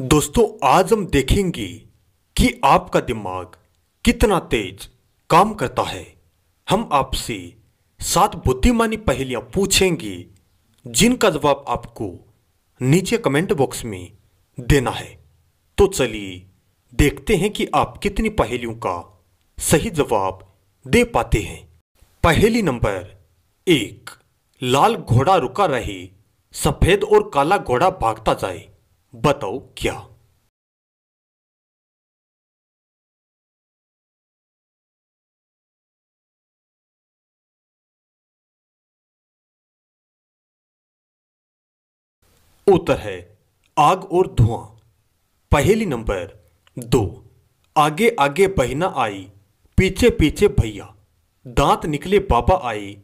दोस्तों आज हम देखेंगे कि आपका दिमाग कितना तेज काम करता है हम आपसे सात बुद्धिमानी पहेलियां पूछेंगे जिनका जवाब आपको नीचे कमेंट बॉक्स में देना है तो चलिए देखते हैं कि आप कितनी पहेलियों का सही जवाब दे पाते हैं पहेली नंबर एक लाल घोड़ा रुका रहे सफेद और काला घोड़ा भागता जाए बताओ क्या उत्तर है आग और धुआं पहली नंबर दो आगे आगे बहना आई पीछे पीछे भैया दांत निकले बाबा आई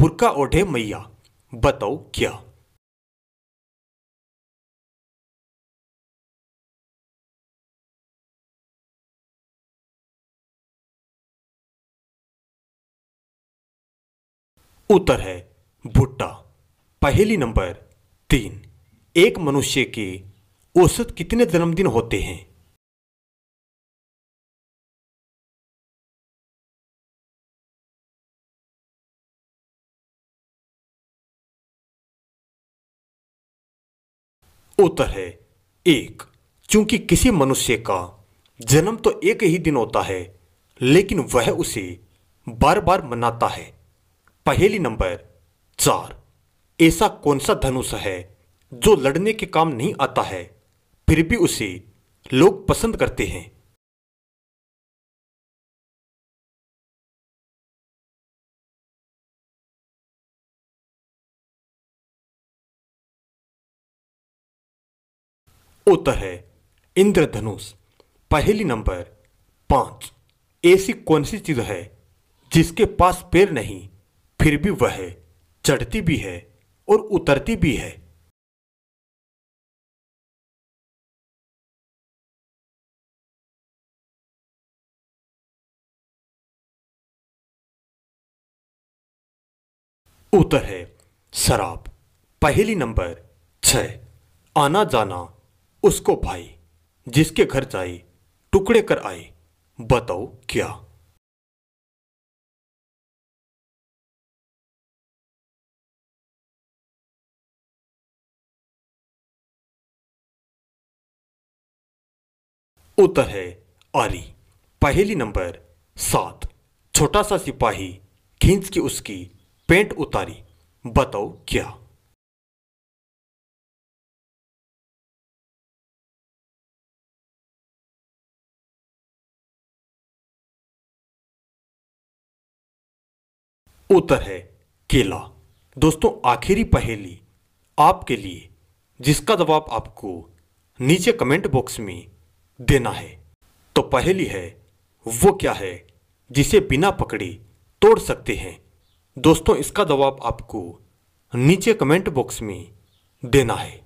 बुरका ओढ़े मैया बताओ क्या उत्तर है भुट्टा पहली नंबर तीन एक मनुष्य के औसत कितने जन्मदिन होते हैं उत्तर है एक क्योंकि किसी मनुष्य का जन्म तो एक ही दिन होता है लेकिन वह उसे बार बार मनाता है पहेली नंबर चार ऐसा कौन सा धनुष है जो लड़ने के काम नहीं आता है फिर भी उसे लोग पसंद करते हैं उत्तर है इंद्रधनुष पहेली नंबर पांच ऐसी कौन सी चीज है जिसके पास पैर नहीं फिर भी वह चढ़ती भी है और उतरती भी है उत्तर है शराब पहली नंबर छ आना जाना उसको भाई जिसके घर जाए टुकड़े कर आए बताओ क्या उत्तर है आरी पहेली नंबर सात छोटा सा सिपाही खींच की उसकी पेंट उतारी बताओ क्या उत्तर है केला दोस्तों आखिरी पहेली आपके लिए जिसका जवाब आपको नीचे कमेंट बॉक्स में देना है तो पहली है वो क्या है जिसे बिना पकड़े तोड़ सकते हैं दोस्तों इसका जवाब आपको नीचे कमेंट बॉक्स में देना है